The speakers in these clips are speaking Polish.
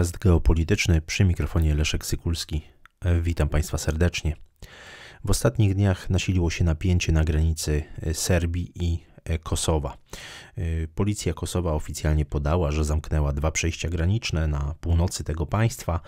podcast geopolityczny przy mikrofonie Leszek Sykulski. Witam Państwa serdecznie. W ostatnich dniach nasiliło się napięcie na granicy Serbii i E, Kosowa. E, policja Kosowa oficjalnie podała, że zamknęła dwa przejścia graniczne na północy tego państwa,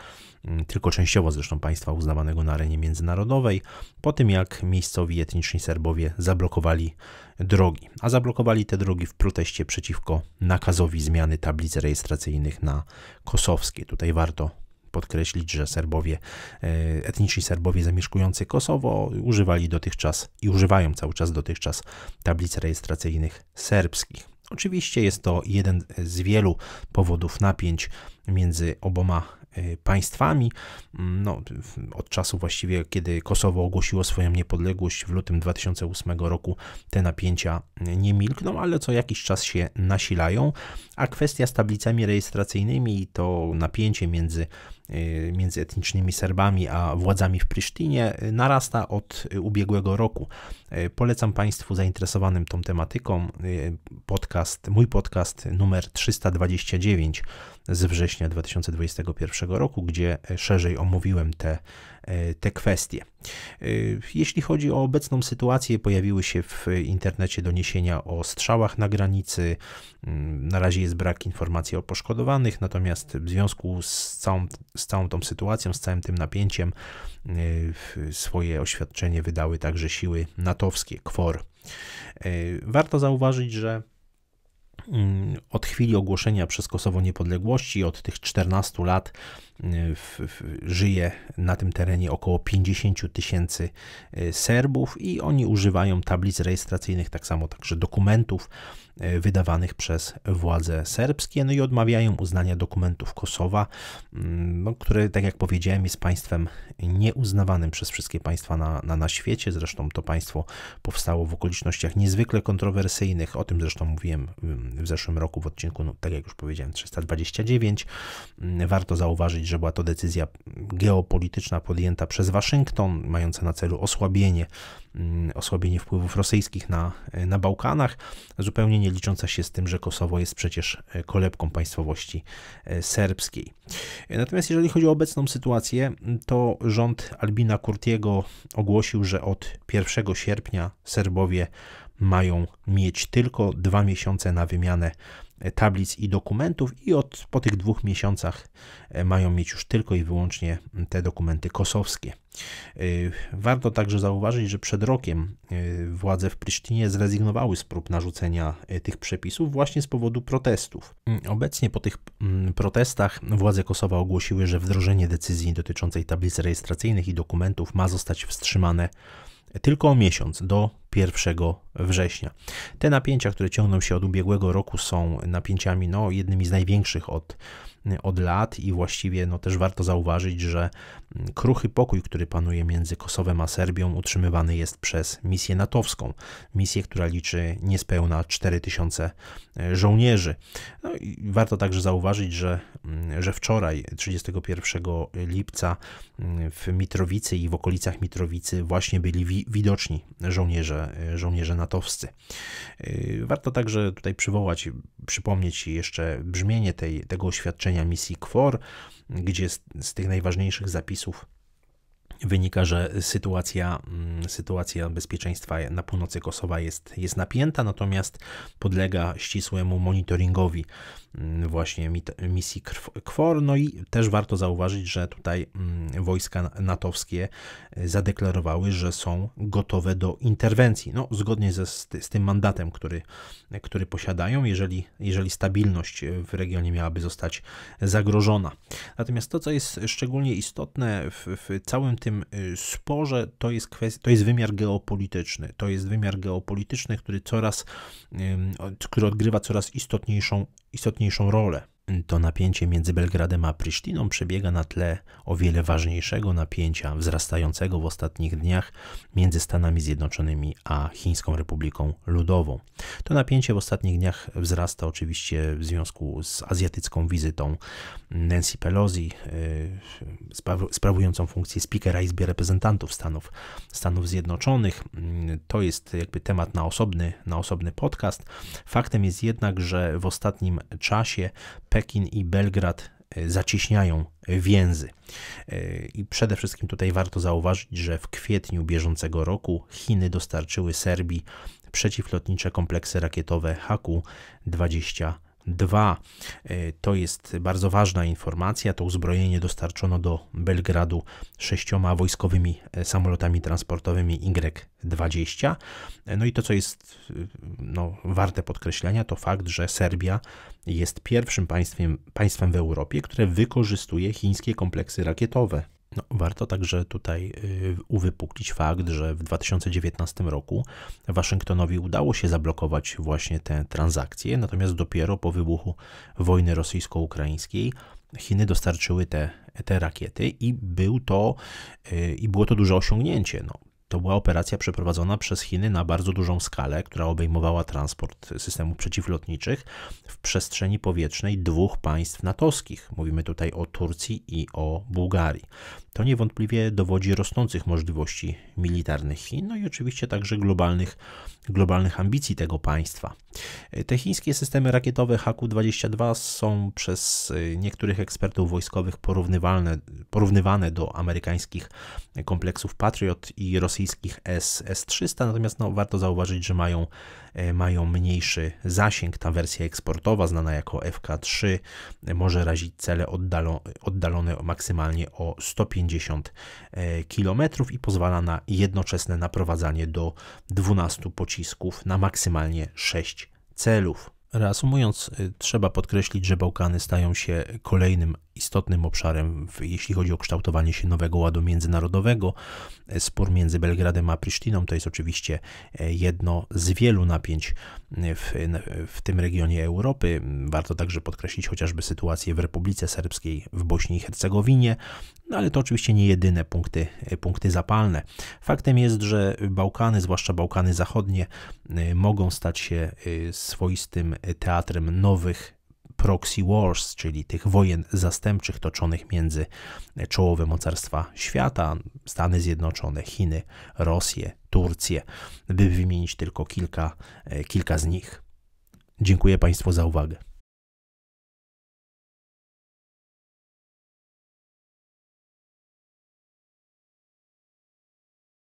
tylko częściowo zresztą państwa uznawanego na arenie międzynarodowej, po tym jak miejscowi etniczni Serbowie zablokowali drogi. A zablokowali te drogi w proteście przeciwko nakazowi zmiany tablic rejestracyjnych na kosowskie. Tutaj warto podkreślić, że Serbowie, e, etniczni Serbowie zamieszkujący Kosowo używali dotychczas i używają cały czas dotychczas tablic rejestracyjnych serbskich. Oczywiście jest to jeden z wielu powodów napięć między oboma E, państwami. Mm, no, od czasu właściwie, kiedy Kosowo ogłosiło swoją niepodległość w lutym 2008 roku, te napięcia e, nie milkną, ale co jakiś czas się nasilają. A kwestia z tablicami rejestracyjnymi i to napięcie między e, między etnicznymi Serbami a władzami w Prysztinie narasta od ubiegłego roku. Polecam Państwu zainteresowanym tą tematyką podcast, mój podcast numer 329 z września 2021 zeszłego roku, gdzie e, szerzej omówiłem te, e, te kwestie. E, jeśli chodzi o obecną sytuację, pojawiły się w internecie doniesienia o strzałach na granicy. Mm, na razie jest brak informacji o poszkodowanych, natomiast w związku z całą, z całą tą sytuacją, z całym tym napięciem, swoje oświadczenie wydały także siły natowskie KFOR. Warto zauważyć, że Mm, od chwili ogłoszenia przez Kosowo niepodległości, od tych 14 lat, w, w, żyje na tym terenie około 50 tysięcy e, Serbów i oni używają tablic rejestracyjnych, tak samo także dokumentów e, wydawanych przez władze serbskie, no i odmawiają uznania dokumentów Kosowa, mm, no, które, tak jak powiedziałem, jest państwem nieuznawanym przez wszystkie państwa na, na, na świecie. Zresztą to państwo powstało w okolicznościach niezwykle kontrowersyjnych. O tym zresztą mówiłem mm, w zeszłym roku w odcinku, no, tak jak już powiedziałem, 329. Mm, warto zauważyć, że była to decyzja geopolityczna podjęta przez Waszyngton, mająca na celu osłabienie, mm, osłabienie wpływów rosyjskich na, na Bałkanach, zupełnie nie licząca się z tym, że Kosowo jest przecież e, kolebką państwowości e, serbskiej. Natomiast jeżeli chodzi o obecną sytuację, to rząd Albina Kurtiego ogłosił, że od 1 sierpnia Serbowie mają mieć tylko dwa miesiące na wymianę tablic i dokumentów i od, po tych dwóch miesiącach e, mają mieć już tylko i wyłącznie te dokumenty kosowskie. E, warto także zauważyć, że przed rokiem e, władze w Prysztynie zrezygnowały z prób narzucenia tych przepisów właśnie z powodu protestów. Mm, obecnie po tych mm, protestach władze Kosowa ogłosiły, że wdrożenie decyzji dotyczącej tablic rejestracyjnych i dokumentów ma zostać wstrzymane tylko o miesiąc do 1 września. Te napięcia, które ciągną się od ubiegłego roku, są napięciami no, jednymi z największych od, od lat i właściwie no, też warto zauważyć, że mm, kruchy pokój, który panuje między Kosowem a Serbią, utrzymywany jest przez misję natowską. Misję, która liczy niespełna 4000 e, żołnierzy. No warto także zauważyć, że, mm, że wczoraj, 31 lipca, mm, w Mitrowicy i w okolicach Mitrowicy właśnie byli wi widoczni żołnierze Y, żołnierze, natowscy. Y, warto także tutaj przywołać, przypomnieć jeszcze brzmienie tej, tego oświadczenia misji KFOR, gdzie z, z tych najważniejszych zapisów wynika, że sytuacja, mm, sytuacja bezpieczeństwa na północy Kosowa jest, jest napięta, natomiast podlega ścisłemu monitoringowi Mm, właśnie misji KFOR. No i też warto zauważyć, że tutaj mm, wojska natowskie e, zadeklarowały, że są gotowe do interwencji. No, zgodnie ze, z tym mandatem, który, który posiadają, jeżeli, jeżeli stabilność e, w regionie miałaby zostać zagrożona. Natomiast to, co jest szczególnie istotne w, w całym tym e, sporze, to jest, kwestia, to jest wymiar geopolityczny. To jest wymiar geopolityczny, który coraz, który odgrywa coraz istotniejszą istotniejszą rolę to napięcie między Belgradem a Prisztiną przebiega na tle o wiele ważniejszego napięcia wzrastającego w ostatnich dniach między Stanami Zjednoczonymi a Chińską Republiką Ludową. To napięcie w ostatnich dniach wzrasta oczywiście w związku z azjatycką wizytą Nancy Pelosi, y, sprawującą funkcję Speakera Izby Reprezentantów Stanów, Stanów Zjednoczonych. Mm, to jest jakby temat na osobny, na osobny podcast. Faktem jest jednak, że w ostatnim czasie Pek Pekin i Belgrad e, zacieśniają więzy. E, I przede wszystkim tutaj warto zauważyć, że w kwietniu bieżącego roku Chiny dostarczyły Serbii przeciwlotnicze kompleksy rakietowe HQ-20 Dwa, e, to jest bardzo ważna informacja, to uzbrojenie dostarczono do Belgradu sześcioma wojskowymi e, samolotami transportowymi Y-20. E, no i to, co jest no, warte podkreślenia, to fakt, że Serbia jest pierwszym państwem, państwem w Europie, które wykorzystuje chińskie kompleksy rakietowe. No, warto także tutaj y, uwypuklić fakt, że w 2019 roku Waszyngtonowi udało się zablokować właśnie te transakcje, natomiast dopiero po wybuchu wojny rosyjsko-ukraińskiej Chiny dostarczyły te, te rakiety i, był to, y, i było to duże osiągnięcie. No, to była operacja przeprowadzona przez Chiny na bardzo dużą skalę, która obejmowała transport systemów przeciwlotniczych w przestrzeni powietrznej dwóch państw natowskich. Mówimy tutaj o Turcji i o Bułgarii. To niewątpliwie dowodzi rosnących możliwości militarnych Chin, no i oczywiście także globalnych globalnych ambicji tego państwa. Te chińskie systemy rakietowe HQ-22 są przez y, niektórych ekspertów wojskowych porównywalne, porównywane do amerykańskich kompleksów Patriot i rosyjskich SS-300, natomiast no, warto zauważyć, że mają, e, mają mniejszy zasięg. Ta wersja eksportowa, znana jako FK-3, może razić cele oddalo, oddalone maksymalnie o 150 e, km i pozwala na jednoczesne naprowadzanie do 12 pociągów pocisków na maksymalnie 6 celów. Reasumując, y, trzeba podkreślić, że Bałkany stają się kolejnym istotnym obszarem, jeśli chodzi o kształtowanie się nowego ładu międzynarodowego. E, spór między Belgradem a Prisztiną to jest oczywiście e, jedno z wielu napięć e, w, w tym regionie Europy. Mm, warto także podkreślić chociażby sytuację w Republice Serbskiej w Bośni i Hercegowinie, no ale to oczywiście nie jedyne punkty, punkty zapalne. Faktem jest, że Bałkany, zwłaszcza Bałkany Zachodnie, mogą stać się swoistym teatrem nowych proxy wars, czyli tych wojen zastępczych toczonych między czołowe mocarstwa świata, Stany Zjednoczone, Chiny, Rosję, Turcję, by wymienić tylko kilka, e, kilka z nich. Dziękuję Państwu za uwagę.